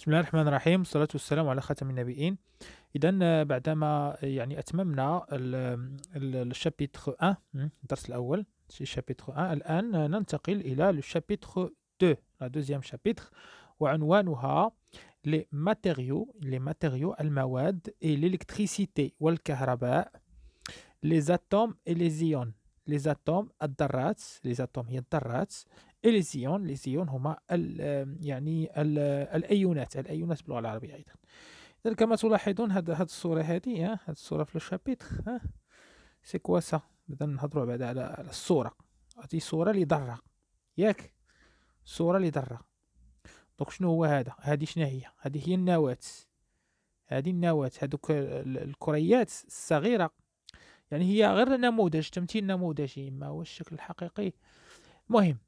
بسم الله الرحمن الرحيم والصلاة والسلام على خاتم النبيين إذا بعدما يعني أتممنا الشابيتر 1 الدرس الأول الشابيتر 1 الآن ننتقل إلى الشابيتر 2 لا دوزيام شابيتر وعنوانها لي ماتيريو لي ماتيريو المواد اي ليكتريسيتي والكهرباء لي زاتوم اي لي زيون لي زاتوم الذرات لي زاتوم هي الذرات اليسيون اليسيون هما الـ يعني الـ الايونات الايونات باللغه العربيه ايضا اذا كما تلاحظون هاد هاد الصوره هادي ها هاد الصوره في لو شابيتر ها سي كوا سا بدا نهضروا بعدا على, الصوره هذه صوره لذره ياك صوره لذره دونك شنو هو هذا هادي شنو هي هادي هي النواه هذه النواة هذوك الكريات الصغيرة يعني هي غير نموذج تمثيل نموذجي ما هو الشكل الحقيقي المهم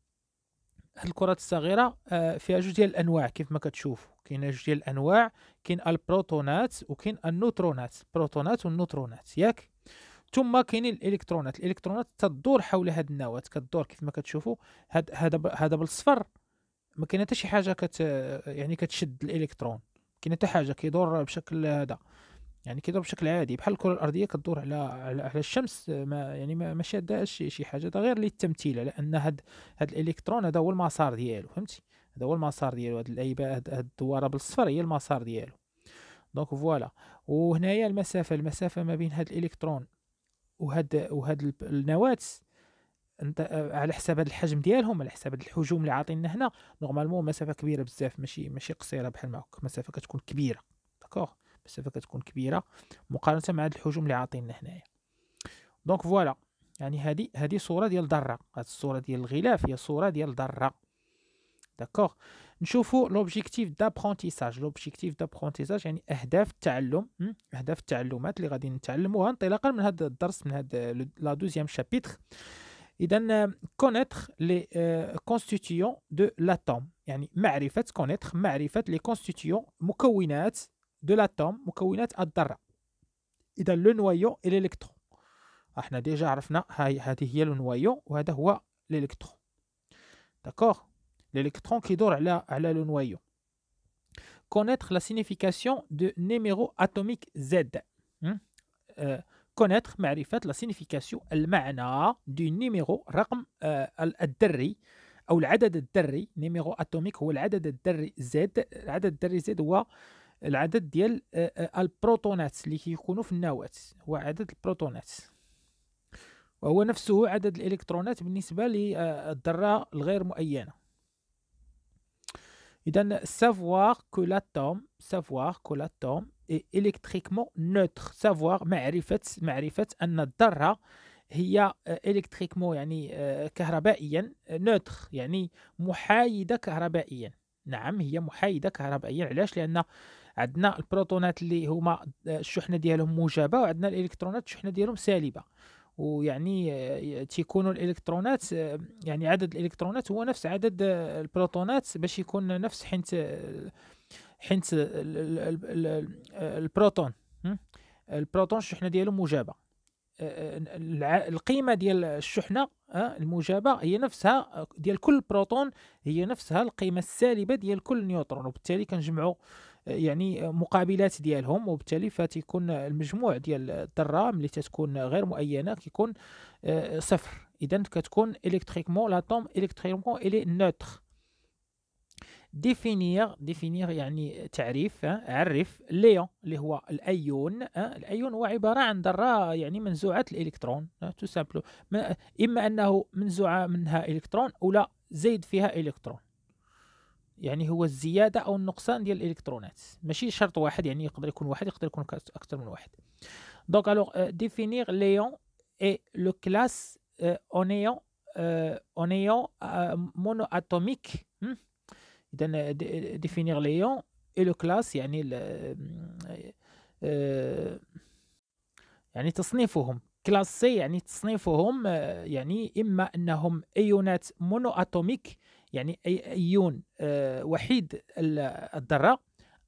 هاد الكرات الصغيره آه، فيها جوج ديال الانواع كيف ما كتشوفوا كاين جوج ديال الانواع كاين البروتونات وكاين النوترونات البروتونات والنوترونات ياك ثم كاينين الالكترونات الالكترونات تدور حول هاد النواه كدور كيف ما كتشوفوا هاد هذا هذا بالصفر ما كاين حتى شي حاجه كت يعني كتشد الالكترون كاين حتى حاجه كيدور بشكل هذا يعني كده بشكل عادي بحال الكره الارضيه كدور على على, الشمس ما يعني ما شادهاش شي, حاجه ده غير للتمثيل على ان هاد هاد الالكترون هذا هو المسار ديالو فهمتي هذا هو المسار ديالو هاد الايباء هاد, الدواره بالصفر هي المسار ديالو دونك فوالا وهنايا المسافه المسافه ما بين هاد الالكترون وهاد وهاد النواه انت على حساب هذا الحجم ديالهم على حساب هذا الحجوم اللي عاطينا هنا نورمالمون مسافه كبيره بزاف ماشي ماشي قصيره بحال ما هكا مسافه كتكون كبيره داكوغ المسافه كتكون كبيره مقارنه مع هذا الحجم اللي عاطينا هنايا دونك فوالا يعني هذه هذه صوره ديال ذره هاد الصوره ديال الغلاف هي صوره ديال ذره داكوغ نشوفوا لوبجيكتيف دابرونتيساج لوبجيكتيف دابرونتيساج يعني اهداف التعلم اهداف التعلمات اللي غادي نتعلموها انطلاقا من هذا الدرس من هذا لا دوزيام شابيتر اذا كونيتر لي كونستيتيون دو لاتوم يعني معرفه كونيتر معرفه لي كونستيتيون مكونات دو لاتوم مكونات الذره اذا لو نوايو الالكترون احنا ديجا عرفنا هاي هذه هي لو نوايو وهذا هو الالكترون داكور الالكترون كيدور على على لو نوايو كونيتر لا سينيفيكاسيون دو نيميرو اتوميك زد كونيتر معرفة لا سينيفيكاسيون المعنى دو نيميرو رقم آه، الذري أو العدد الذري نيميرو اتوميك هو العدد الذري زد العدد الذري زد هو العدد ديال آه، آه، البروتونات اللي كيكونوا في النواة هو عدد البروتونات وهو نفسه عدد الالكترونات بالنسبه للذره الغير معينه اذا savoir que l'atome savoir que l'atome est électriquement neutre savoir معرفه معرفه ان الذره هي الكتريكمو آه، يعني كهربائيا نوتر يعني محايده كهربائيا نعم هي محايده كهربائيا علاش لان عندنا البروتونات اللي هما آه، الشحنه ديالهم موجبه وعندنا الالكترونات الشحنه ديالهم سالبه ويعني آه، تيكونوا الالكترونات آه، يعني عدد الالكترونات هو نفس عدد البروتونات باش يكون نفس حنت حنت البروتون البروتون الشحنه ديالو موجبه القيمه ديال الشحنه الموجبه هي نفسها ديال كل بروتون هي نفسها القيمه السالبه ديال كل نيوترون وبالتالي كنجمعوا يعني مقابلات ديالهم وبالتالي فتيكون المجموع ديال الذره ملي تتكون غير مؤينه كيكون آه، صفر اذا كتكون الكتريكمون لاتوم الكتريكمون الي نوتر ديفينير ديفينير يعني تعريف آه، عرف ليون اللي هو الايون آه، الايون هو عباره عن ذره يعني منزوعه الالكترون تو سامبلو اما انه منزوعه منها الكترون ولا زيد فيها الكترون يعني هو الزياده او النقصان ديال الالكترونات ماشي شرط واحد يعني يقدر يكون واحد يقدر يكون اكثر من واحد دونك الوغ ديفينيغ ليون اي لو كلاس أونيون أونيون مونو اتوميك اذا ديفينيغ ليون اي لو كلاس يعني euh, euh, يعني تصنيفهم كلاس سي يعني تصنيفهم euh, يعني اما انهم ايونات مونو اتوميك يعني أي أيون آه، وحيد الذرة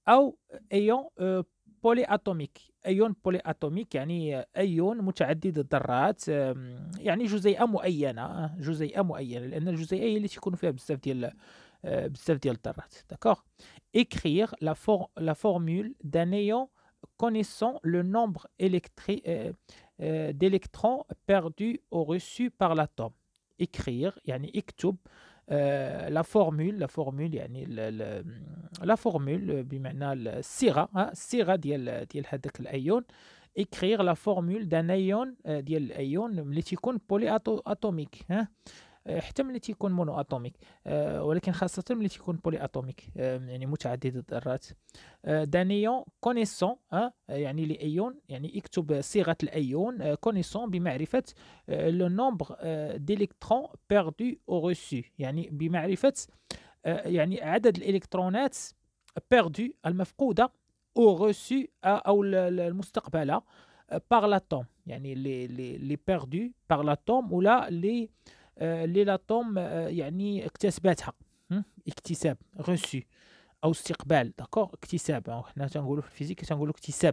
أو أيون بولي آه، اتوميك ايون بولي اتوميك يعني ايون متعدد الذرات يعني جزيئه معينه آه، جزيئه معينه لان الجزيئه هي اللي تيكون فيها بزاف ديال بزاف ديال الذرات داكوغ écrire لا فور لا فورمول دان ايون connaissant le nombre euh, euh, d'électrons perdus ou reçus par l'atome écrire يعني اكتب euh, Euh, la formule la formule la formule la formule la الصيغه الصيغه ديال ديال هذاك الايون écrire la formule d'un ion, ديال الايون ملي تيكون حتى ملي تيكون مونو اتوميك آه، ولكن خاصه ملي تيكون بولي اتوميك آه، يعني متعدد الذرات آه، دانيون كونيسون يعني لايون يعني اكتب صيغه الايون كونيسون بمعرفه لو نومبر ديليكترون بيردو او ريسو يعني بمعرفه يعني عدد الالكترونات بيردو المفقوده او ريسو او المستقبله باغ لاتوم يعني لي لي بيردو باغ لاتوم ولا لي Les atomes qui sont reçus. D'accord Qui on reçus.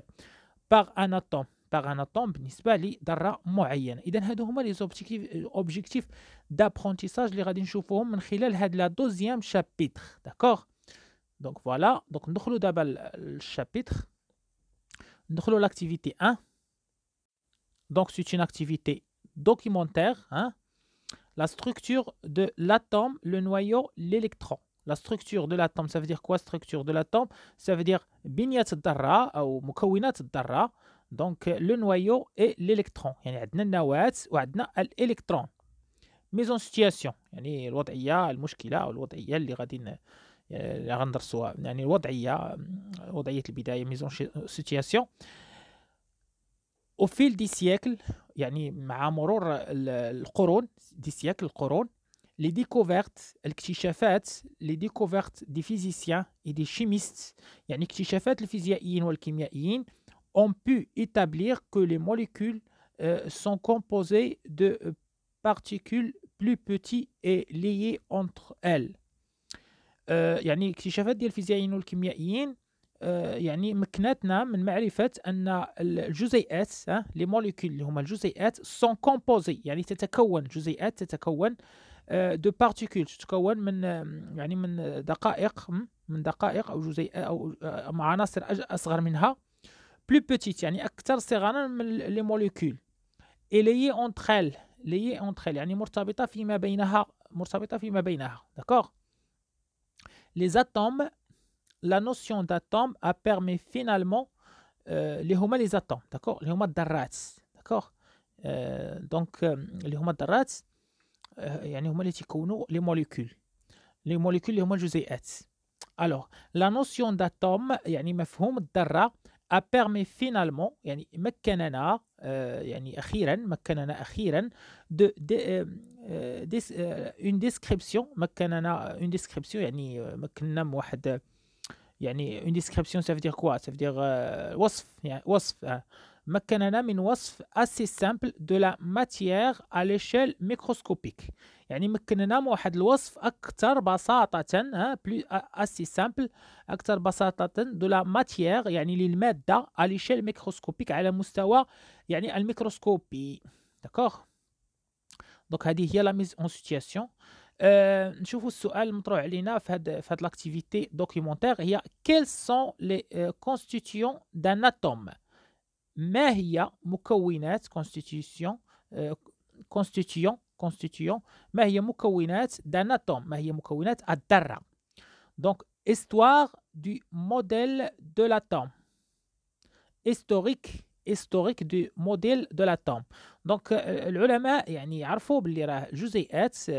Par un Par un atom. Par un atom. Par un atom. Par un atom. Par un atom. Par un atom. Par un un un un un un un un la structure de l'atome, le noyau, l'électron. La structure de l'atome, ça veut dire quoi structure de l'atome Ça veut dire binyat darra ou mukawinat darra. Donc euh, le noyau et l'électron. ou situation, النواة وعندنا ou الوضعية المشكلة أو الوضعية اللي غادي غندرسوها يعني الوضعية وضعية البداية ميزون سيتياسيون au fil des siècles, يعني مع مرور القرون دي siècles القرون les découvertes, les découvertes des physiciens et des chimistes يعني اكتشافات الفيزيائيين والكيميائيين ont pu établir que les molécules euh, sont composées de particules plus petites et liées entre elles. Euh, يعني اكتشافات ديال الفيزيائيين والكيميائيين آه، يعني مكنتنا من معرفة أن الجزيئات لي موليكول اللي هما الجزيئات سون كومبوزي يعني تتكون جزيئات تتكون دو آه، بارتيكول تتكون من يعني من دقائق من دقائق أو جزيئات أو آه، عناصر أصغر منها بلو بوتيت يعني أكثر صغرا من لي موليكول اي ليي أونتخيل ليي أونتخيل يعني مرتبطة فيما بينها مرتبطة فيما بينها داكوغ لي اتوم la notion d'atome a permis finalement euh, les homas les atomes, d'accord Les les d'arrats, d'accord euh, Donc, euh, les molécules, d'arrats, molécules, les molécules, les molécules. Les molécules, les molécules Alors, la notion d'atome, et y a a permis finalement, une description, une description, une description, يعني une description ça veut dire quoi ça veut dire wosf ».« وصف يعني وصف مكننا من assez simple de la matière à l'échelle microscopique يعني مكننا من واحد الوصف اكثر بساطه assez simple اكثر بساطه de la matière يعني للماده à l'échelle microscopique على مستوى يعني الميكروسكوبي داكوغ دونك هذه هي mise en situation. Euh, نشوفوا السؤال المطروح علينا في هاد في هاد لاكتيفيتي دوكيومونتير هي كيل سون لي كونستيتيون دان اتوم ما هي مكونات كونستيتيون كونستيتيون كونستيتيون ما هي مكونات دان اتوم ما هي مكونات الذره دونك histoire du modèle de l'atome historique هيستوريك دو موديل دو لاتوم دونك العلماء يعني يعرفوا باللي راه جزيئات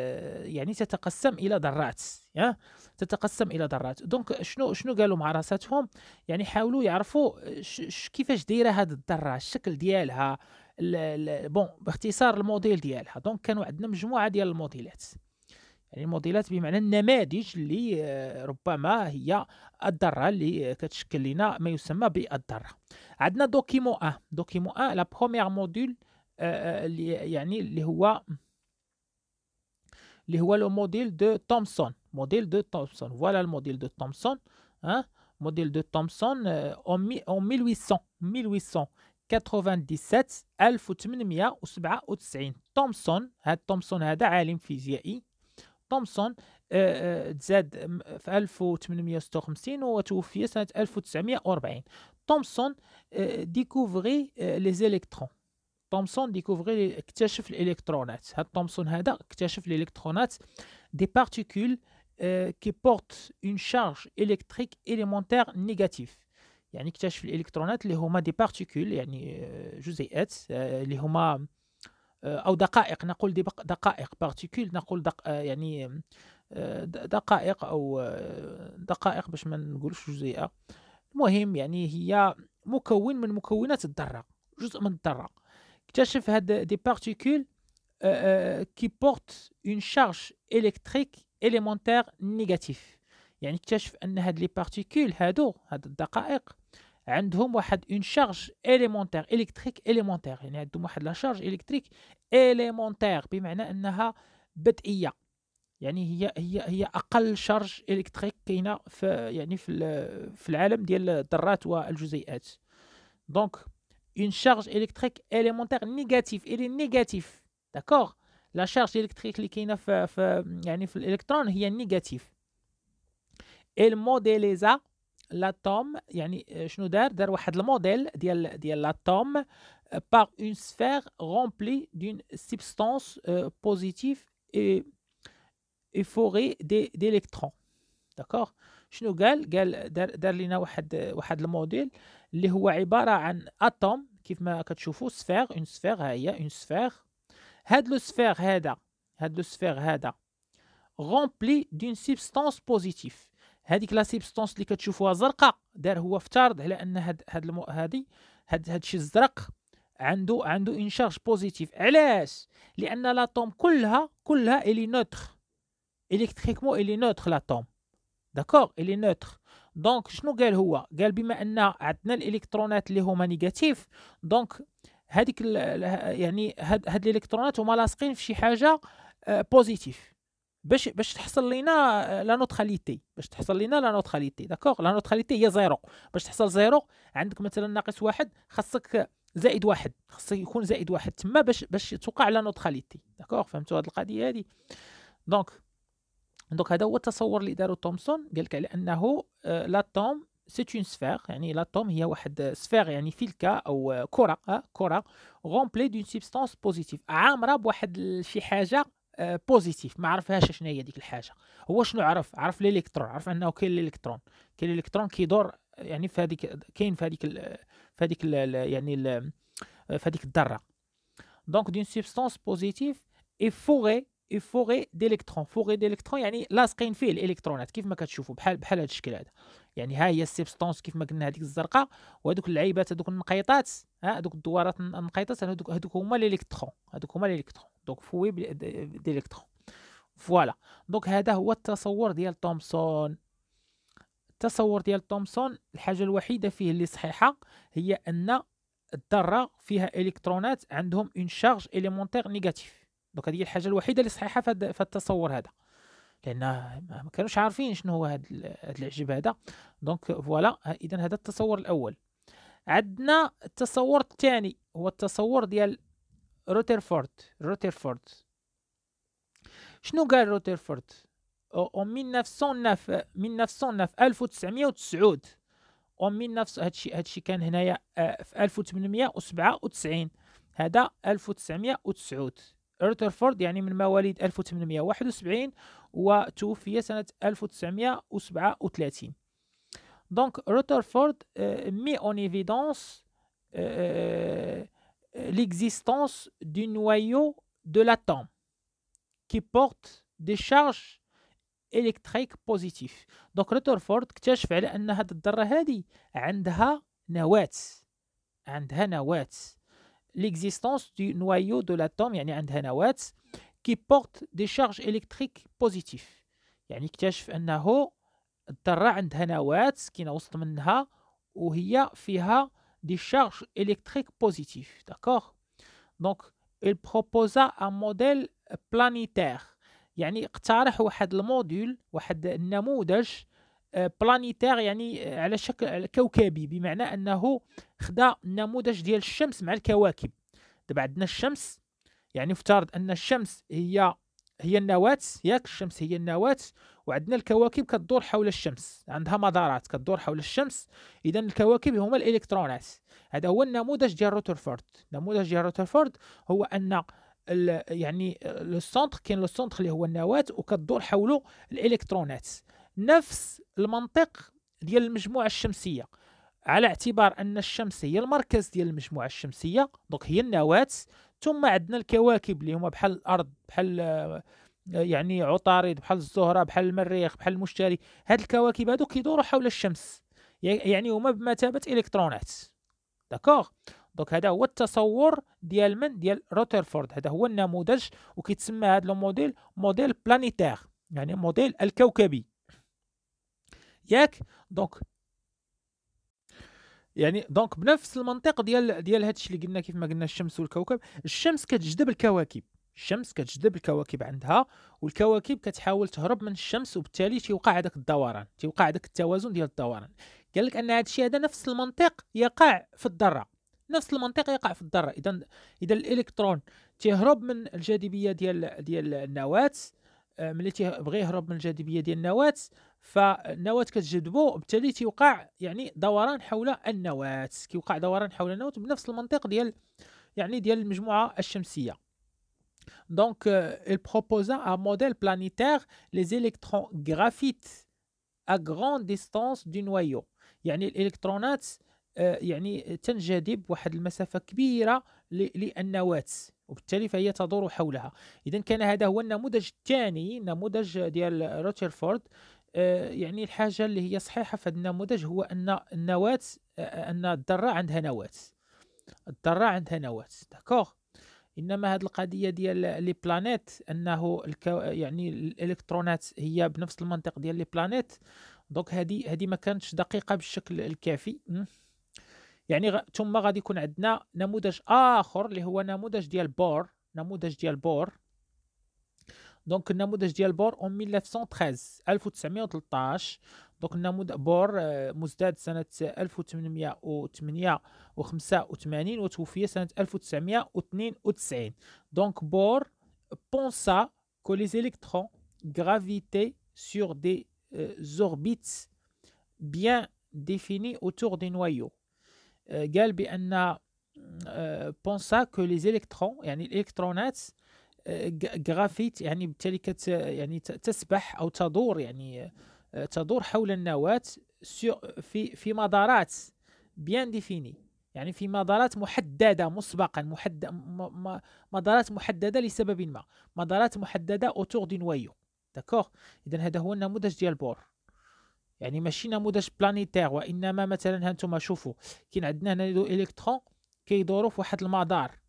يعني تتقسم الى ذرات يا تتقسم الى ذرات دونك شنو شنو قالوا مع راساتهم يعني حاولوا يعرفوا كيفاش دايره هذه الذره الشكل ديالها بون باختصار الموديل ديالها دونك كانوا عندنا مجموعه ديال الموديلات يعني الموديلات بمعنى النماذج اللي آه، ربما هي الذره اللي آه، كتشكل لنا ما يسمى بالذره عندنا دوكيمون ان دوكيمون ان لا بروميير موديل آه، اللي يعني اللي هو اللي هو لو موديل دو تومسون موديل دو تومسون فوالا الموديل دو تومسون ها موديل دو تومسون اون 1800 1800 1897 تومسون هاد تومسون هذا عالم فيزيائي تومسون آه، آه، تزاد في 1856 وتوفي سنة 1940 تومسون ديكوفري لي زيليكترون تومسون ديكوفري اكتشف الالكترونات هاد تومسون هذا اكتشف الالكترونات دي بارتيكول كي بورت اون شارج الكتريك اليمونتير نيجاتيف يعني اكتشف الالكترونات اللي هما دي بارتيكول يعني آه، جزيئات اللي هما آه، او دقائق نقول دقائق بارتيكول نقول دق آه، يعني آه، دقائق او دقائق باش ما نقولش جزيئه المهم يعني هي مكون من مكونات الذره جزء من الذره اكتشف هاد دي بارتيكول يعني كي بورت اون شارج الكتريك اليمونتير نيجاتيف يعني اكتشف ان هاد لي بارتيكول هادو هاد الدقائق عندهم واحد اون شارج اليمونتير الكتريك اليمونتير يعني عندهم واحد لا شارج الكتريك اليمونتير بمعنى انها بدئيه يعني هي هي هي اقل شارج الكتريك كاينه في يعني في في العالم ديال الذرات والجزيئات دونك اون شارج الكتريك اليمونتير نيجاتيف الي نيجاتيف داكور لا شارج الكتريك اللي كاينه في, في يعني في الالكترون هي نيجاتيف الموديليزا L'atome, يعني شنو دار دار modèle euh, par une sphère remplie d'une substance euh, positive et, et forée d'électrons. D'accord Je nous a modèle qui le module, li an atom, sphère, une sphère, une sphère. Had sphère, rempli d'une substance positive. هذيك لا سيبستونس اللي كتشوفوها زرقاء دار هو افترض على ان هاد هاد المو... هادي هاد هادشي الزرق عنده عنده شارج بوزيتيف علاش لان لاتوم كلها كلها الي نوتر الكتريكمون الي نوتر لاتوم داكور الي نوتر دونك شنو قال هو قال بما ان عندنا الالكترونات اللي هما نيجاتيف دونك هذيك يعني هاد هاد الالكترونات هما لاصقين في شي حاجه بوزيتيف آه، باش باش تحصل لينا آه، لا نوتراليتي باش تحصل لينا لا نوتراليتي داكوغ لا نوتراليتي هي زيرو باش تحصل زيرو عندك مثلا ناقص واحد خاصك زائد واحد خاص يكون زائد واحد تما باش باش توقع لا نوتراليتي داكوغ فهمتوا هذه القضيه هذه دونك دونك هذا هو التصور اللي دارو تومسون قال لك على انه آه، لاتوم سي اون سفير يعني لاتوم هي واحد سفير يعني فيلكا او كره آه، كره غومبلي دون سبستانس بوزيتيف عامره بواحد شي حاجه آه بوزيتيف ما عرفهاش شنو هي ديك الحاجه هو شنو عرف عرف الالكترون عرف انه كاين الالكترون كاين الالكترون كيدور يعني في هذيك كاين في هذيك في هذيك يعني ال في هذيك الذره دونك دون سبستانس بوزيتيف est فوغي ديليكترون فوغي ديليكترون يعني لاصقين فيه الالكترونات كيف ما كتشوفوا بحال بحال هذا الشكل هذا يعني ها هي السيبستونس كيف ما قلنا هذيك الزرقاء وهذوك اللعيبات هذوك النقيطات ها هذوك الدوارات النقيطات هذوك هذوك هما الالكترون هذوك هما الالكترون دونك فوي ديليكترون فوالا دونك هذا هو التصور ديال تومسون التصور ديال تومسون الحاجه الوحيده فيه اللي صحيحه هي ان الذره فيها الكترونات عندهم اون شارج اليمونتير نيجاتيف دوكا هي الحاجه الوحيده اللي صحيحه في التصور هذا لان ما كانوش عارفين شنو هو هذا العجب هذا دونك فوالا اذا هذا التصور الاول عندنا التصور الثاني هو التصور ديال روترفورد روترفورد شنو قال روترفورد او 1909 1909 1909 او 1900 هادشي هادشي كان هنايا آه، في 1897 هذا 1909 رترفورد يعني من مواليد 1871 وتوفي سنة 1937 دونك رترفورد مي اون ايفيدونس ليكزيستونس دو noyau دو l'atome كي بورت دي شارج الكتريك بوزيتيف دونك رترفورد اكتشف على ان هاد الذره هذه عندها نواه عندها نواه l'existence du noyau de l'atome tom y and qui porte des charges électriques positives, yaniq tesh and hano, a terre and hano, skinaostum and hah, uhia, fiha, des charges électriques positives. d'accord donc, il proposa un modèle planétaire. yaniq taha, who had the modul, who had a planétaire, and he, he looked at the خدا النموذج ديال الشمس مع الكواكب دابا عندنا الشمس يعني افترض ان الشمس هي هي النواة ياك الشمس هي النواة وعندنا الكواكب كتدور حول الشمس عندها مدارات كتدور حول الشمس اذا الكواكب هما الالكترونات هذا هو النموذج ديال روترفورد النموذج ديال روترفورد هو ان يعني لو سونتر كاين لو سونتر اللي هو النواة وكتدور حوله الالكترونات نفس المنطق ديال المجموعه الشمسيه على اعتبار أن الشمس هي المركز ديال المجموعة الشمسية دونك هي النواة ثم عندنا الكواكب اللي هما بحال الأرض بحال آه، يعني عطارد بحال الزهرة بحال المريخ بحال المشتري هاد الكواكب هادو كيدوروا حول الشمس يعني هما بمثابة إلكترونات داكوغ دونك هذا هو التصور ديال من ديال روترفورد هذا هو النموذج وكيتسمى هذا لو موديل موديل بلانيتير يعني موديل الكوكبي ياك دونك يعني دونك بنفس المنطق ديال ديال هادشي اللي قلنا كيف ما قلنا الشمس والكوكب الشمس كتجذب الكواكب الشمس كتجذب الكواكب عندها والكواكب كتحاول تهرب من الشمس وبالتالي تيوقع هذاك الدوران تيوقع هذاك التوازن ديال الدوران قال لك ان هذا الشيء هذا نفس المنطق يقع في الذره نفس المنطق يقع في الذره اذا اذا الالكترون تيهرب من الجاذبيه ديال ديال النواه آه، ملي تيبغي يهرب من الجاذبيه ديال النواه فالنواه كتجذبو وبالتالي تيوقع يعني دوران حول النواه كيوقع دوران حول النواه بنفس المنطق ديال يعني ديال المجموعه الشمسيه دونك euh, il proposa un modèle planétaire, les électrons graphites à grande distance du noyau. يعني الإلكترونات euh, يعني تنجذب واحد المسافة كبيرة للنواة وبالتالي فهي تدور حولها إذا كان هذا هو النموذج الثاني نموذج ديال روترفورد آه، يعني الحاجة اللي هي صحيحة في هذا النموذج هو أن النواة آه، أن الذرة عندها نواة الذرة عندها نواة داكوغ انما هذه القضيه ديال لي بلانيت انه الكو... يعني الالكترونات هي بنفس المنطق ديال لي بلانيت دونك هذه هذه ما كانتش دقيقه بالشكل الكافي يعني غ... ثم غادي يكون عندنا نموذج اخر اللي هو نموذج ديال بور نموذج ديال بور le النموذج de Bohr en 1913 1913 دونك النموذج بور مزداد سنة 1885 وتوفي سنة 1992 Donc, Bohr euh, pensa que les électrons gravitaient sur des euh, orbites bien définies autour des noyaux. Il euh, euh pensa que les électrons يعني الإلكترونات جرافيت يعني بالتالي كت يعني تسبح او تدور يعني آه، تدور حول النواه في في مدارات بيان ديفيني يعني في مدارات محدده مسبقا محدد مدارات محدده لسبب ما مدارات محدده اوتور دي نوايو داكوغ اذا هذا هو النموذج ديال بور يعني ماشي نموذج بلانيتير وانما مثلا هانتوما شوفوا كاين عندنا هنا الكترون كيدوروا في واحد المدار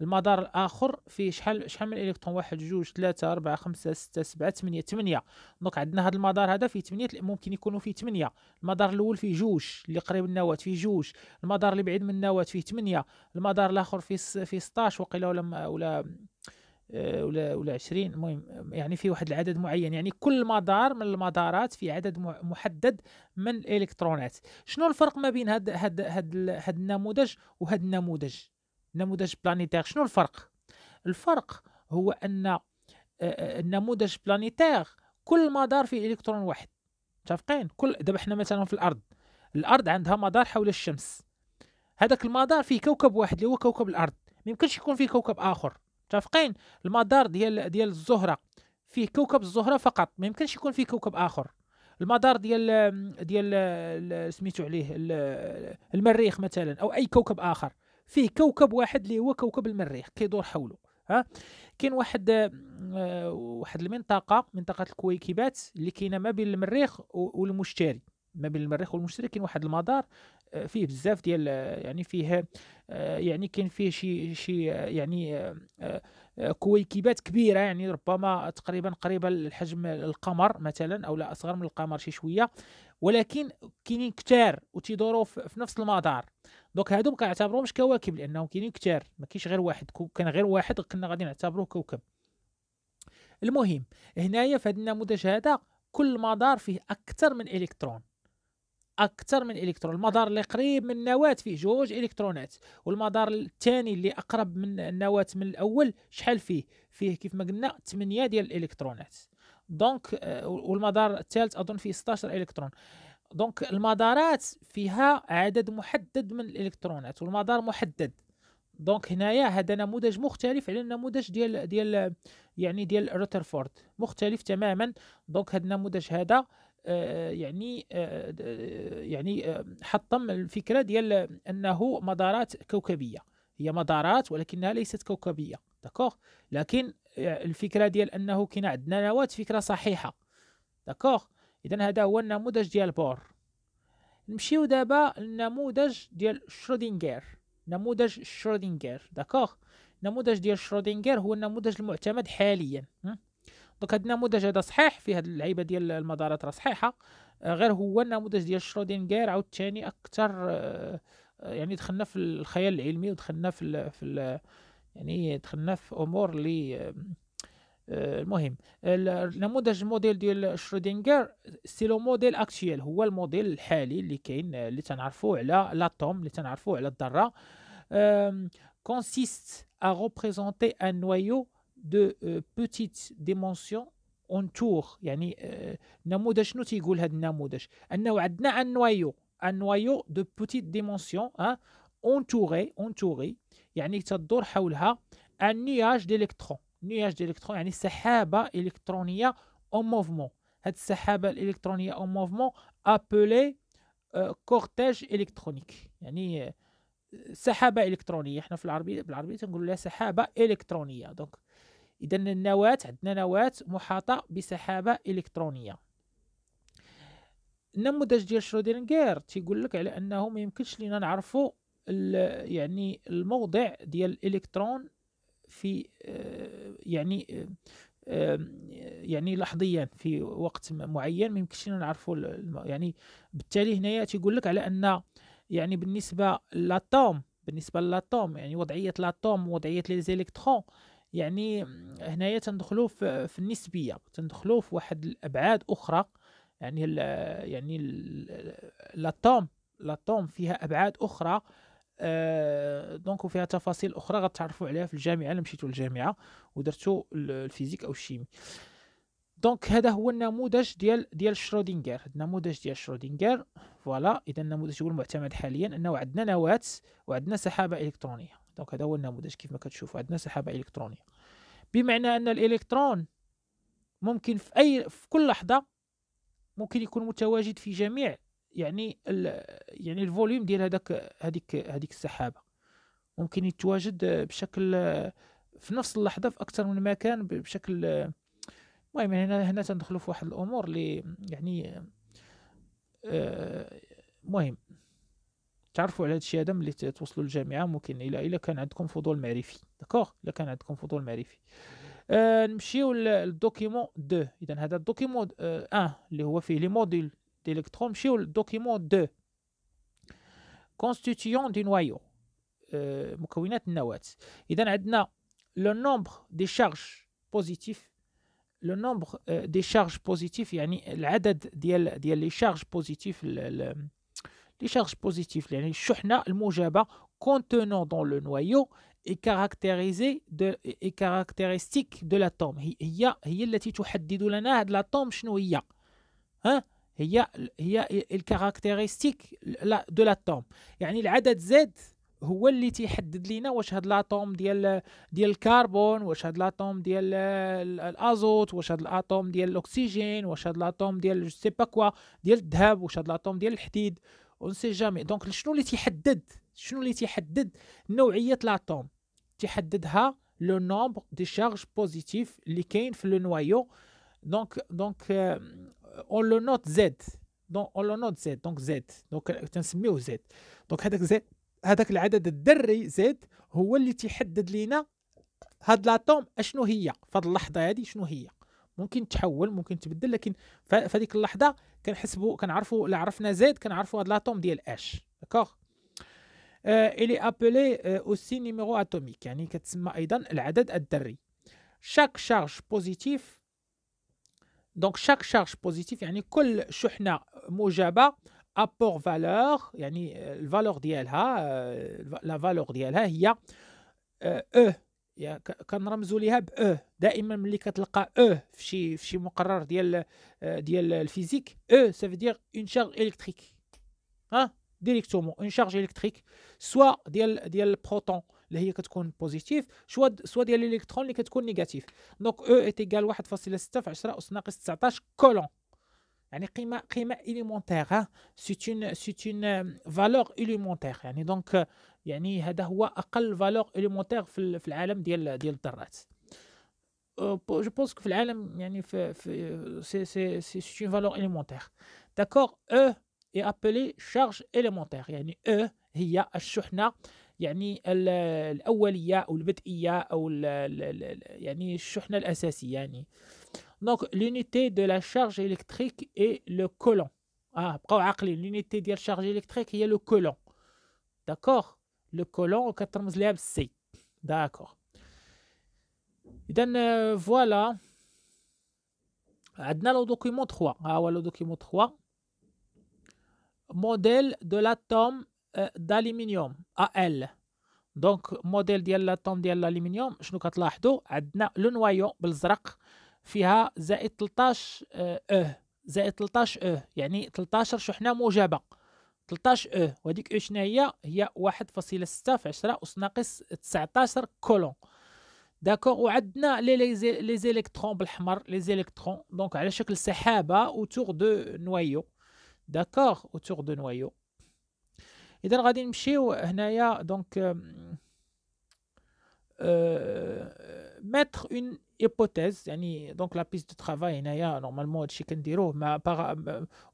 المدار الاخر فيه شحال شحال من الكترون واحد جوج ثلاثة أربعة خمسة ستة سبعة ثمانية ثمانية دونك عندنا هاد المدار هذا فيه ثمانية ممكن يكونوا فيه ثمانية المدار الاول فيه جوج اللي قريب النواة فيه جوج المدار اللي بعيد من النواة فيه ثمانية المدار الاخر فيه فيه 16 وقيلا آه، ولا ولا ولا ولا 20 المهم يعني في واحد العدد معين يعني كل مدار من المدارات في عدد محدد من الالكترونات شنو الفرق ما بين هاد هاد هاد, هاد النموذج وهاد النموذج نموذج بلانيتير شنو الفرق الفرق هو ان آه، آه، النموذج بلانيتير كل مدار فيه الكترون واحد متفقين كل دابا حنا مثلا في الارض الارض عندها مدار حول الشمس هذاك المدار فيه كوكب واحد اللي هو كوكب الارض ما يمكنش يكون فيه كوكب اخر متفقين المدار ديال ديال الزهره فيه كوكب الزهره فقط ما يمكنش يكون فيه كوكب اخر المدار ديال ديال سميتو عليه المريخ مثلا او اي كوكب اخر فيه كوكب واحد اللي هو كوكب المريخ كيدور حوله ها كاين واحد آه، واحد المنطقه منطقه الكويكبات اللي كاينه ما بين المريخ والمشتري ما بين المريخ والمشتري كاين واحد المدار آه، فيه بزاف ديال آه، يعني فيه يعني كاين فيه شي شي يعني كويكبات كبيره يعني ربما تقريبا قريبه لحجم القمر مثلا او لا اصغر من القمر شي شويه ولكن كاينين كتار وتيدوروا في نفس المدار دونك هادو مكنعتبروهمش كواكب لانهم كاينين كثار ما كاينش غير واحد كان غير واحد كنا غادي نعتبروه كوكب المهم هنايا في هذا النموذج هذا كل مدار فيه اكثر من الكترون اكثر من الكترون المدار اللي قريب من النواه فيه جوج الكترونات والمدار الثاني اللي اقرب من النواه من الاول شحال فيه فيه كيف ما قلنا 8 ديال الالكترونات دونك آه، والمدار الثالث اظن فيه 16 الكترون دونك المدارات فيها عدد محدد من الالكترونات والمدار محدد دونك هنايا هذا نموذج مختلف على النموذج ديال ديال يعني ديال روترفورد مختلف تماما دونك هذا النموذج هذا آه، يعني آه، يعني آه، حطم الفكره ديال انه مدارات كوكبيه هي مدارات ولكنها ليست كوكبيه داكوغ لكن الفكره ديال انه كاين عندنا نواه فكره صحيحه داكوغ اذا هذا هو النموذج ديال بور نمشيو دابا للنموذج ديال شرودينغر نموذج شرودينغر داكوغ النموذج ديال شرودينغر هو النموذج المعتمد حاليا دونك هاد النموذج هذا صحيح فيه هاد اللعيبه ديال المدارات راه صحيحه آه، غير هو النموذج ديال شرودينغر عاوتاني اكثر آه، يعني دخلنا في الخيال العلمي ودخلنا في في يعني دخلنا في امور اللي آه، آه، المهم النموذج الموديل ديال شرودينغر سي لو موديل اكتيال هو الموديل الحالي اللي كاين آه، اللي تنعرفوه على لاتوم اللي تنعرفوه على الذره consiste à représenter un noyau de euh, petite dimension entour يعني euh, نموذج شنو تيقول هذا النموذج انه عندنا ان نويو ان نويو دو بوتيت ديمونسيون ها اونتوري انتوري يعني تدور حولها ان نياج ديليكترون نياج ديالكترون يعني سحابه الكترونيه اون موفمون هاد السحابه الالكترونيه اون موفمون ابلي كورتاج الكترونيك يعني euh, سحابه الكترونيه حنا في العربيه بالعربيه تنقولوا لها سحابه الكترونيه دونك اذا النواه عندنا نواه محاطه بسحابه الكترونيه النموذج ديال شرودنجر تيقول لك على انه ما يمكنش لينا نعرفوا يعني الموضع ديال الالكترون في آه، يعني يعني لحظيا في وقت معين ما يمكنش نعرفوا يعني بالتالي هنايا تيقول لك على ان يعني بالنسبه لاتوم بالنسبه لاتوم يعني وضعيه لاتوم وضعيه لي زيليكترون يعني هنايا تندخلوا في, في النسبيه تندخلوا في واحد الابعاد اخرى يعني ال يعني لاتوم لاتوم فيها ابعاد اخرى آه آه، دونك وفيها تفاصيل اخرى غتعرفوا عليها في الجامعه الا مشيتوا للجامعه ودرتوا الفيزيك او الشيمي دونك هذا هو النموذج ديال ديال شرودنجر النموذج ديال شرودنجر فوالا اذا النموذج هو المعتمد حاليا انه عندنا نواه وعندنا سحابه الكترونيه دونك هذا هو النموذج كيف ما كتشوفوا عندنا سحابه الكترونيه بمعنى ان الالكترون ممكن في اي في كل لحظه ممكن يكون متواجد في جميع يعني ال يعني الفوليوم ديال هذاك هذيك هذيك السحابه ممكن يتواجد بشكل في نفس اللحظه في اكثر من مكان بشكل المهم هنا هنا تندخلوا في واحد الامور اللي يعني آه، المهم تعرفوا على هادشي هذا ملي توصلوا للجامعه ممكن الا الى كان عندكم فضول معرفي داكوغ الا كان عندكم فضول معرفي آه نمشيو للدوكيمون دو اذا هذا الدوكيمون آه, اه اللي هو فيه لي موديل L'électron chez le document 2 constituant du noyau مكونات النواة إذا عندنا le nombre des charges positives le nombre euh, des charges positives يعني العدد ديال charges لي charges positifs, les charges contenant dans le noyau est caractérisé de est caractéristique de l'atome هي هي التي هي هي الكاركتيرستيك دو لاتوم يعني العدد زد هو اللي تيحدد لينا واش هاد لاتوم ديال ديال الكربون واش هاد لاتوم ديال الازوت واش هاد لاتوم ديال الاكسجين واش هاد لاتوم ديال جو سي با كوا ديال الذهب واش هاد لاتوم ديال الحديد اون سي جامي دونك شنو اللي تيحدد شنو اللي تيحدد نوعيه لاتوم تيحددها لو نومبر دي شارج بوزيتيف اللي كاين في لو نوايو دونك دونك اون لو نوت زد دونك اون لو نوت زد دونك زد دونك تنسميوه زد دونك هذاك زد هذاك العدد الذري زد هو اللي تيحدد لينا هاد لاتوم اشنو هي فهاد اللحظه هادي شنو هي ممكن تحول ممكن تبدل لكن فهاديك اللحظه كنحسبوا كنعرفوا الا عرفنا زد كنعرفوا هاد لاتوم ديال اش داكوغ euh, il est appelé euh, aussi نيميرو اتوميك يعني كتسمى ايضا العدد الذري شاك شارج بوزيتيف Donc chaque charge positive, yani كل شحنة موجبة apporte valeur, euh, euh, la valeur ديالها la valeur ديالها هي E. كنرمزوا E. E euh, E ça veut dire une charge électrique. Hein? Directement une charge électrique soit ديال proton اللي هي كتكون بوزيتيف شوا سوا ديال الالكترون اللي كتكون نيجاتيف دونك او اي ايتيكال 1.6 في 10 اس ناقص 19 كولون يعني قيمه قيمه اليمونتير ها سيت اون سيت فالور اليمونتير يعني دونك euh, يعني هذا هو اقل فالور اليمونتير في, في العالم ديال ديال الذرات جو euh, بونس في العالم يعني في, في سي سي سي تون فالور اليمونتير داكور او اي ابلي شارج اليمونتير يعني او e هي الشحنه يعني الاوليه او البدئيه او الـ الـ يعني الشحنه الاساسيه يعني دونك لونيتي دو لا شارج الكتريك اي لو كولون اه بقاو عاقلين لونيتي ديال شارج الكتريك هي لو كولون داكوغ لو كولون كترمز ليها بالسي داكوغ اذا فوالا عندنا لو دوكيمون 3 ها هو لو دوكيمون 3 موديل دو لاتوم آه، d'aluminium ال دونك موديل ديال لاطوم ديال الالومنيوم شنو كتلاحظوا عندنا لو نوايو بالزرق فيها زائد 13 آه،, اه زائد 13 اه يعني 13 شحنه موجبه 13 اه وهذيك او أه شنو هي هي 1.6 في 10 اس ناقص 19 كولون داكوغ وعندنا لي لي زيليكترون بالاحمر لي زيليكترون دونك على شكل سحابه اوتور دو نوايو داكوغ اوتور دو نوايو اذا غادي نمشيو هنايا دونك mettre une hypothèse يعني دونك لا بيس دو ترافاي هنايا نورمالمون هادشي كنديروه مع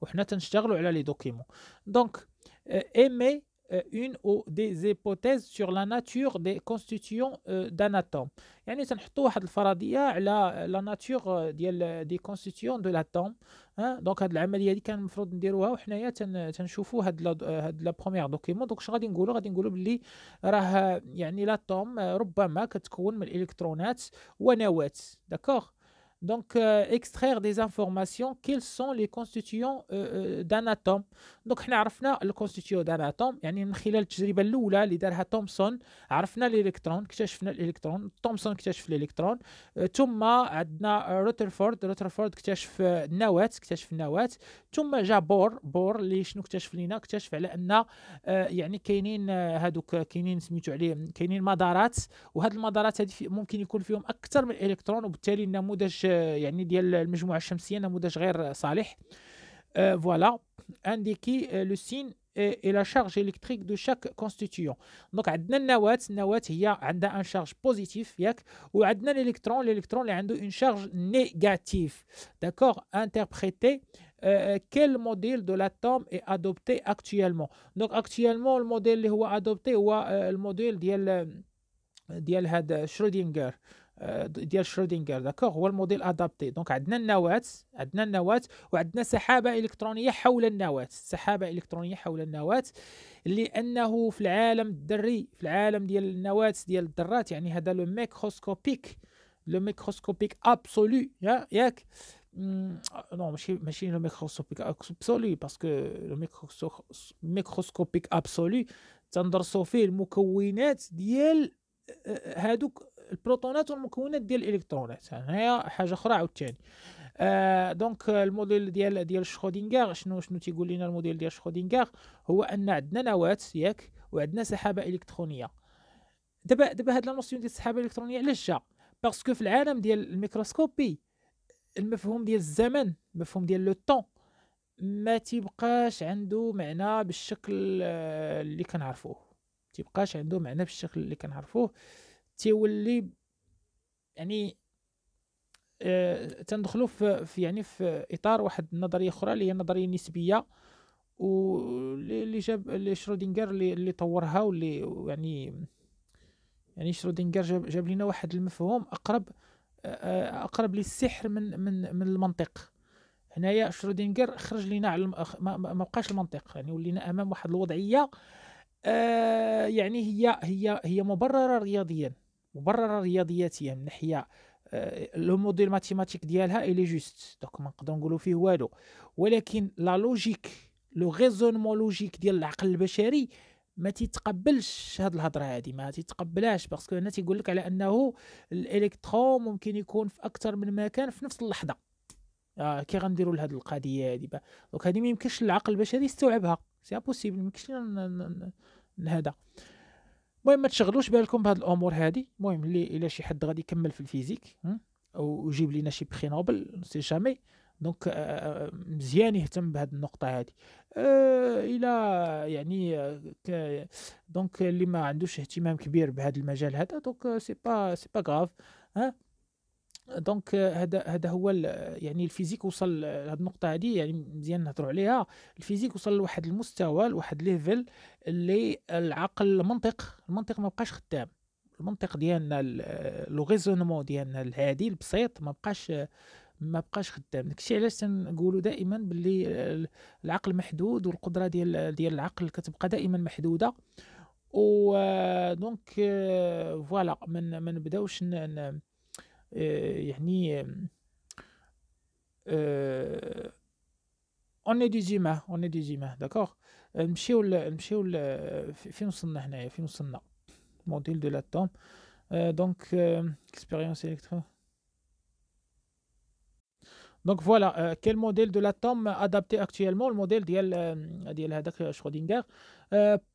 وحنا تنشتغلوا على لي دوكيمون دونك aimer une ou des hypothèses sur la nature des constituants d'un يعني تنحطوا واحد الفرضيه على لا ناتور ديال دي كونستيتيون دو لاتوم ها دونك هاد العمليه اللي كان المفروض نديروها وحنايا تنشوفوا هاد هاد لا بروميير دوكيمون دونك اش غادي نقولوا غادي نقولوا باللي راه يعني لاتوم ربما كتكون من الالكترونات ونواه داكوغ Donc, euh, extraire des informations, quels sont les constituants euh, euh, d'un atome دونك حنا عرفنا الكونستيتيو تاع اتوم يعني من خلال التجربه الاولى اللي دارها تومسون عرفنا الالكترون اكتشفنا الالكترون تومسون اكتشف الالكترون آه، ثم عندنا روترفورد روترفورد اكتشف النواه آه، اكتشف النواه ثم جا بور بور اللي شنو اكتشف لينا اكتشف على ان آه، يعني كاينين هذوك كاينين سميتو عليهم كاينين مدارات وهاد المدارات هذه ممكن يكون فيهم اكثر من الالكترون وبالتالي النموذج يعني ديال المجموعه الشمسيه نموذج غير صالح Euh, voilà, indiquer euh, le signe et, la charge électrique de chaque constituant. Donc, عندنا a une هي a un charge positive. ou un l'électron l'électron a une charge négative. D'accord Interpréter euh, quel modèle de l'atome est adopté actuellement. Donc actuellement le modèle qui est adopté ou le modèle de Schrödinger. آه، ديال شرودينغر داكوغ هو الموديل ادابتي دونك عندنا النواه عندنا النواه وعندنا سحابه الكترونيه حول النواه سحابه الكترونيه حول النواه لانه في العالم الذري في العالم ديال النواه ديال الذرات يعني هذا لو ميكروسكوبيك لو ميكروسكوبيك ابسولو ياك نو ماشي ماشي لو ميكروسكوبيك ابسولو باسكو لو ميكروسكوبيك ابسولو تندرسو فيه المكونات ديال آه، هادوك البروتونات والمكونات ديال الالكترونات هي حاجه اخرى عاوتاني آه دونك الموديل ديال ديال شرودينغر شنو شنو تيقول لنا الموديل ديال شرودينغر هو ان عندنا نواه ياك وعندنا سحابه الكترونيه دابا دابا هاد لا نوسيون ديال السحابه الالكترونيه علاش جا باسكو في العالم ديال الميكروسكوبي المفهوم ديال الزمن المفهوم ديال لو طون ما تيبقاش عنده معنى بالشكل آه، اللي كنعرفوه تيبقاش عنده معنى بالشكل اللي كنعرفوه تيولي يعني آه تندخلوا في, يعني في اطار واحد النظريه اخرى اللي هي النظريه النسبيه واللي جاب اللي شرودنجر اللي, اللي طورها واللي يعني يعني شرودنجر جاب, جاب لنا واحد المفهوم اقرب آه، آه، اقرب للسحر من من من المنطق هنايا شرودنجر خرج لنا على ما بقاش المنطق يعني ولينا امام واحد الوضعيه آه يعني هي هي هي مبرره رياضيا مبرره رياضياتيا من ناحيه لو موديل ماتيماتيك ديالها الي جوست دونك ما نقدروا نقولوا فيه والو ولكن لا لوجيك لو ريزونمون لوجيك ديال العقل البشري ما تيتقبلش هاد الهضره هادي ما تيتقبلهاش باسكو هنا تيقول لك على انه الالكترون ممكن يكون في اكثر من مكان في نفس اللحظه آه كي غنديروا لهاد القضيه هادي دونك هادي ما يمكنش العقل البشري يستوعبها سي امبوسيبل ما يمكنش هذا المهم ما تشغلوش بالكم بهاد الامور هادي المهم اللي الا شي حد غادي يكمل في الفيزيك او يجيب لينا شي بخي نوبل سي جامي دونك آه، آه، آه، مزيان يهتم بهاد النقطه هادي الى يعني دونك اللي ما عندوش اهتمام كبير بهذا المجال هذا دونك سي با سي با غاف ها دونك هذا هذا هو يعني الفيزيك وصل لهذ النقطه هذه يعني مزيان نهضروا عليها الفيزيك وصل لواحد المستوى لواحد ليفل اللي العقل المنطق المنطق ما بقاش خدام المنطق ديالنا لو ريزونمون ديالنا الهادي البسيط ما بقاش ما بقاش خدام داكشي علاش تنقولوا دائما باللي العقل محدود والقدره ديال ديال العقل كتبقى دائما محدوده و دونك فوالا ما نبداوش Euh, euh, on est des humains, on est des humains, d'accord euh, le modèle de l'atome, donc expérience électro. Donc voilà, quel modèle de l'atome adapté actuellement Le modèle de Schrödinger.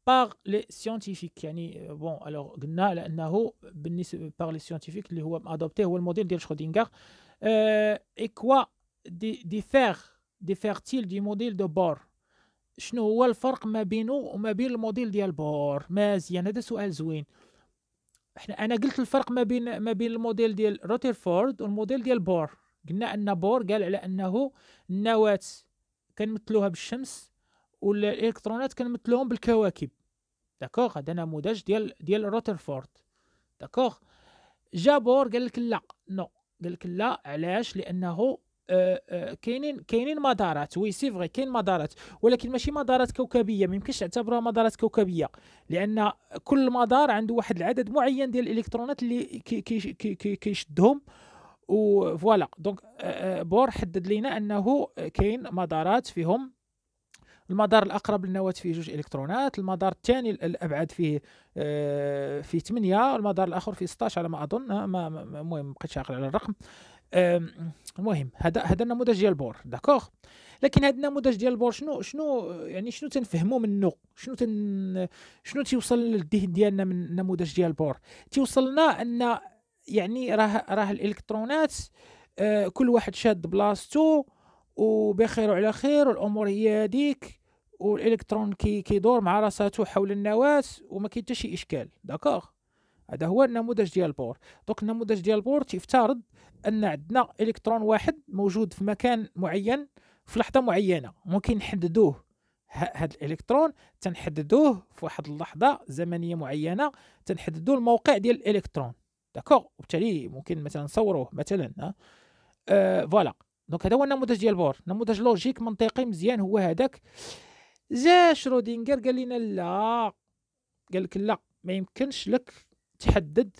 باغ لي سيانتيفيك يعني بون الوغ قلنا على انه بالنسبه باغ لي سيانتيفيك اللي هو ادوبتي هو الموديل ديال شرودينغر اي كوا ديفير ديفيرتيل دي موديل دو بور شنو هو الفرق ما بينه وما بين الموديل ديال بور مزيان هذا سؤال زوين احنا انا قلت الفرق ما بين ما بين الموديل ديال روترفورد والموديل ديال بور قلنا ان بور قال على انه النواه كنمثلوها بالشمس والالكترونات كنمثلوهم بالكواكب داكوغ هذا نموذج ديال ديال روترفورد داكوغ جابور قال لك لا نو قال لك لا علاش لانه آه، آه، كاينين كاينين مدارات وي سي فغي كاين مدارات ولكن ماشي مدارات كوكبيه ما يمكنش تعتبرها مدارات كوكبيه لان كل مدار عنده واحد العدد معين ديال الالكترونات اللي كيشدهم وفوالا دونك آه، بور حدد لينا انه كاين مدارات فيهم المدار الاقرب للنواه فيه جوج الكترونات المدار الثاني الابعد فيه في آه، فيه 8 والمدار الاخر فيه 16 على ما اظن المهم ما بقيتش عاقل على الرقم المهم هذا هذا النموذج ديال بور داكوغ لكن هذا النموذج ديال بور شنو شنو يعني شنو تنفهموا منه شنو تن شنو تيوصل للذهن ديالنا من النموذج ديال بور تيوصلنا ان يعني راه راه الالكترونات آه، كل واحد شاد بلاصتو وبخير وعلى خير والامور هي هذيك والالكترون كي كيدور مع راساته حول النواه وما كاين حتى شي اشكال داكوغ هذا هو النموذج ديال بور دوك النموذج ديال بور تيفترض ان عندنا الكترون واحد موجود في مكان معين في لحظه معينه ممكن نحددوه هذا الالكترون تنحددوه في واحد اللحظه زمنيه معينه تنحددوا الموقع ديال الالكترون داكوغ وبالتالي ممكن مثلا نصوروه مثلا ها أه فوالا دونك هذا هو النموذج ديال بور نموذج لوجيك منطقي مزيان هو هذاك جا شرودينغر قال لنا لا قال لك لا ما يمكنش لك تحدد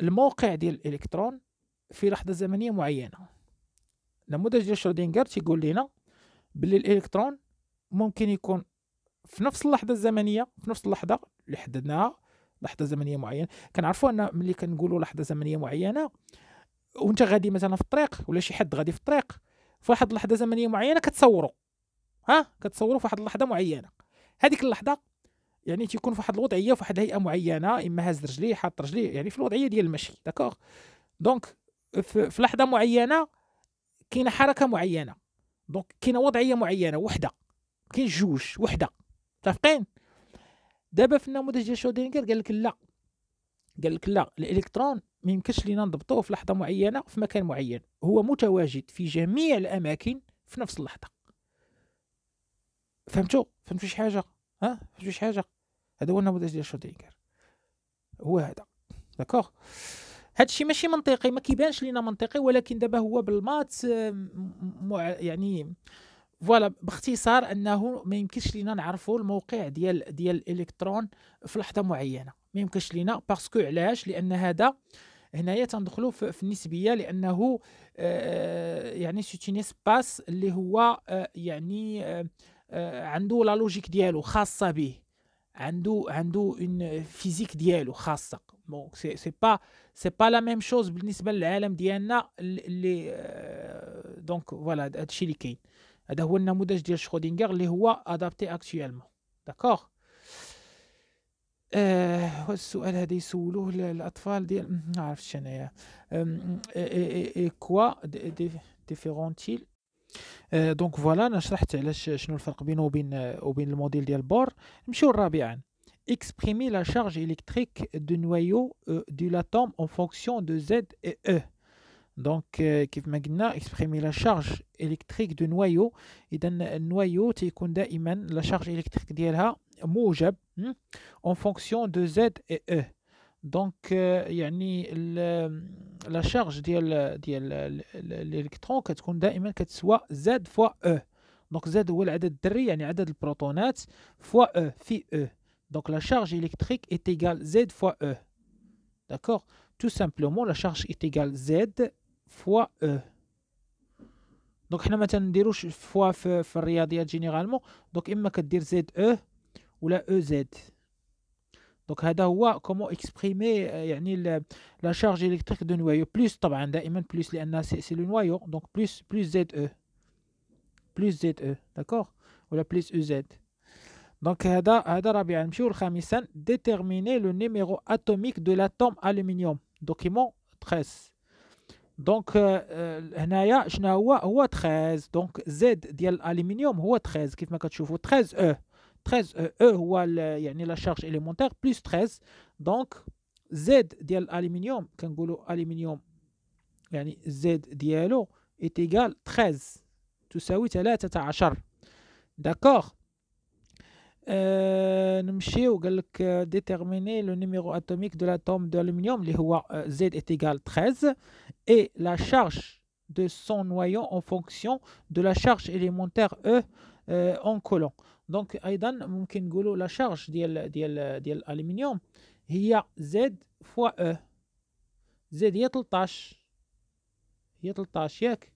الموقع ديال الالكترون في لحظه زمنيه معينه النموذج ديال شرودينغر تيقول لنا بلي الالكترون ممكن يكون في نفس اللحظه الزمنيه في نفس اللحظه اللي حددناها لحظه زمنيه معينه كنعرفوا ان ملي كنقولوا لحظه زمنيه معينه وانت غادي مثلا في الطريق ولا شي حد غادي في الطريق في واحد اللحظه زمنيه معينه كتصوروا ها كتصوروا في واحد اللحظه معينه هذيك اللحظه يعني تيكون في واحد الوضعيه في واحد الهيئه معينه اما هاز رجليه حاط رجليه يعني في الوضعيه ديال المشي داكوغ دونك في لحظه معينه كاينه حركه معينه دونك كاينه وضعيه معينه وحده كاين جوج وحده متفقين دابا في النموذج ديال شودينغر قال لك لا قال لك لا الالكترون ما يمكنش لينا نضبطوه في لحظه معينه في مكان معين هو متواجد في جميع الاماكن في نفس اللحظه فهمتوا فهمتوا شي حاجه ها فهمتوا شي حاجه هذا هو النموذج ديال شودينجر هو هذا داكوغ الشيء ماشي منطقي ما كيبانش لينا منطقي ولكن دابا هو بالمات آه، يعني فوالا باختصار انه ما يمكنش لينا نعرفوا الموقع ديال ديال الالكترون في لحظه معينه ما يمكنش لينا باسكو علاش لان هذا هنايا تندخلوا في النسبيه لانه آه، يعني سيتيني سباس اللي هو آه، يعني عنده لا لوجيك ديالو خاصه به عنده عنده اون فيزيك ديالو خاصه بون سي سي با سي با لا ميم شوز بالنسبه للعالم ديالنا اللي دونك فوالا هادشي اللي كاين هذا هو النموذج ديال شرودينغر اللي هو ادابتي اكتويلمون داكوغ آه السؤال هذا يسولوه الاطفال ديال ما عرفتش انايا كوا ديفيرونتيل Donc voilà, انا شرحت علاش شنو الفرق بينه وبين الموديل ديال بور نمشيو exprimer la charge électrique du noyau euh, du de l'atome en fonction de Z et E. Donc, euh, كيف ما exprimer la charge électrique du noyau noyau, النويو تيكون دائما la charge électrique ديالها موجب en fonction de Z et E. Donc, euh, la charge de l'électron, c'est que Z fois E. Donc, Z est la déri, c'est la le protonate, fois E, phi E. Donc, la charge électrique est égale Z fois E. D'accord Tout simplement, la charge est égale Z fois E. Donc, nous allons dire que fois de la réalité généralement. Donc, il faut dire ZE ou EZ. Donc comment exprimer euh, la charge électrique de noyau plus طبعا دائما plus c'est le noyau donc plus plus ZE plus ZE d'accord la plus EZ donc هذا déterminer le numéro atomique de l'atome aluminium document 13 donc هنايا شنو 13 Donc Z ديال aluminium. هو 13 كيف 13 e 13 euh, E ou il euh, la charge élémentaire plus 13 donc Z dial aluminium kangolo aluminium Z est égal à 13 tout ça oui c'est là charge. d'accord euh, nous allons déterminer le numéro atomique de l'atome d'aluminium les Z est égal à 13 et la charge de son noyau en fonction de la charge élémentaire E en colon. دونك ايضا ممكن نقولوا لا شارج ديال ديال ديال الالومنيوم هي زد فوا او زد هي 13 هي 13 ياك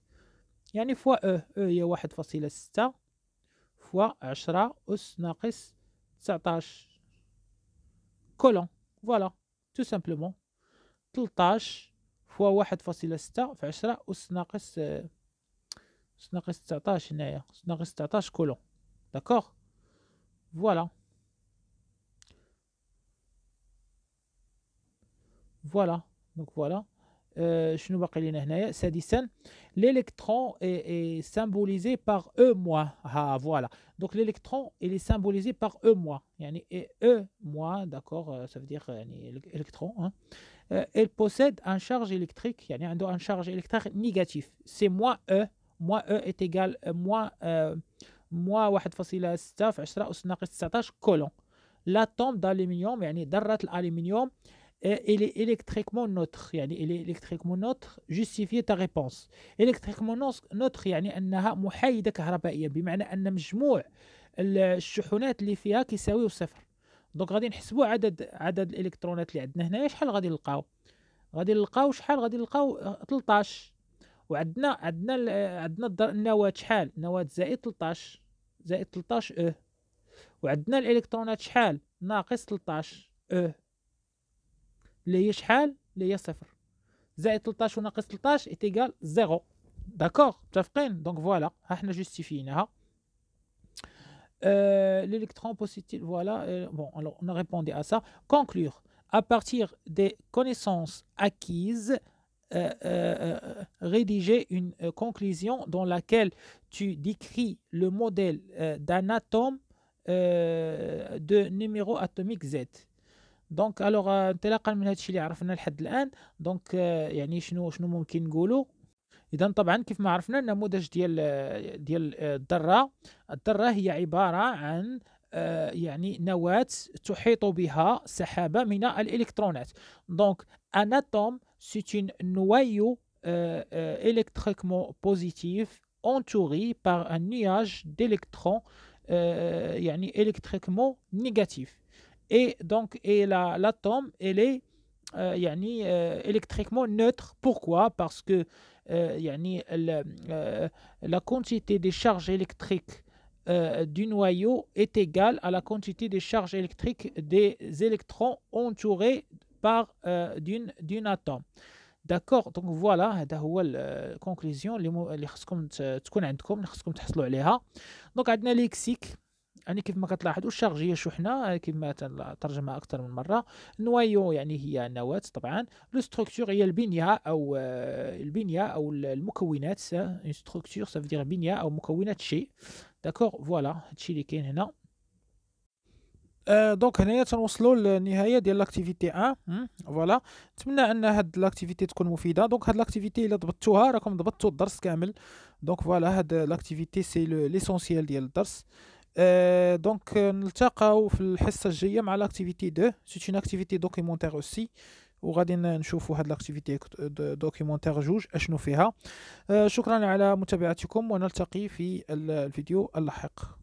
يعني فوا او او هي واحد فاصلة ستة فوا عشرة أس ناقص تسعتاش كولون فوالا تو سامبلومون تلتاش فوا واحد فاصلة ستة في عشرة أس ناقص أس ناقص تسعتاش هنايا أس ناقص تسعتاش كولون داكوغ Voilà. Voilà. Donc voilà. Euh, je l'électron est, symbolisé par e moins ah voilà donc l'électron il est symbolisé par e moins et e moins d'accord euh, ça veut dire euh, électron hein. elle possède un charge électrique y a un charge électrique négative, c'est moins e moins e est égal à moins euh, موا 1.6 في 10 أس ناقص 19 كولون لاتوم d'aluminium يعني ذرة الألمنيوم الي الكتريكمون نوتخ يعني الي الكتريكمون نوتخ neutre تا غيبونس الكتريكمون نوتخ يعني أنها محايدة كهربائيا بمعنى أن مجموع الشحنات اللي فيها كيساويو صفر دونك غادي نحسبوا عدد عدد الالكترونات اللي عندنا هنايا شحال غادي نلقاو غادي نلقاو شحال غادي نلقاو 13 آه، وعندنا عندنا عندنا النواه شحال نواه زائد 13 زائد 13 او وعندنا الالكترونات شحال ناقص 13 او اللي هي شحال اللي هي صفر زائد 13 وناقص 13 ايتيغال زيرو داكوغ متفقين دونك فوالا ها حنا جوستيفيناها Euh, l'électron positif, voilà. Euh, bon, alors on a répondu à ça. Conclure. À partir des connaissances acquises, Euh, euh, euh, rédiger une conclusion dans laquelle tu décris le modèle d'un atome de numéro atomique Z دونك الوغ انطلاقا من هادشي اللي عرفنا لحد الان دونك يعني شنو شنو ممكن نقولوا اذا طبعا كيف ما عرفنا النموذج ديال ديال آه، الذره الذره هي عباره عن آه، يعني نواه تحيط بها سحابه من الالكترونات دونك ان اتوم c'est un noyau euh, euh, électriquement positif entouré par un nuage d'électrons euh, électriquement négatif. Et donc, et l'atome, elle est électriquement neutre. Pourquoi Parce que la quantité des charges électriques du noyau est égale à la quantité des charges électriques des électrons entourés par euh, d'une d'une atome داكوغ دونك فوالا هذا هو الكونكليزيون اللي مو... اللي خصكم ت... تكون عندكم اللي خصكم تحصلوا عليها دونك عندنا ليكسيك يعني كيف ما كتلاحظوا الشارجيه شحنه ما ترجمها اكثر من مره نوايو يعني هي نواه طبعا لو ستركتور هي البنيه او البنيه او المكونات اون ستركتور سافو بنيه او مكونات شيء داكوغ فوالا هادشي اللي كاين هنا آه، دونك هنايا تنوصلوا للنهايه ديال لاكتيفيتي 1 فوالا نتمنى ان هاد لاكتيفيتي تكون مفيده دونك هاد لاكتيفيتي الا ضبطتوها راكم ضبطتوا الدرس كامل دونك فوالا هاد لاكتيفيتي سي ليسونسيال ديال الدرس آه، دونك نلتقاو في الحصه الجايه مع لاكتيفيتي 2 سيت اون اكتيفيتي دوكيمونتير اوسي وغادي نشوفوا هاد لاكتيفيتي دوكيمونتير جوج اشنو فيها آه، شكرا على متابعتكم ونلتقي في الفيديو اللاحق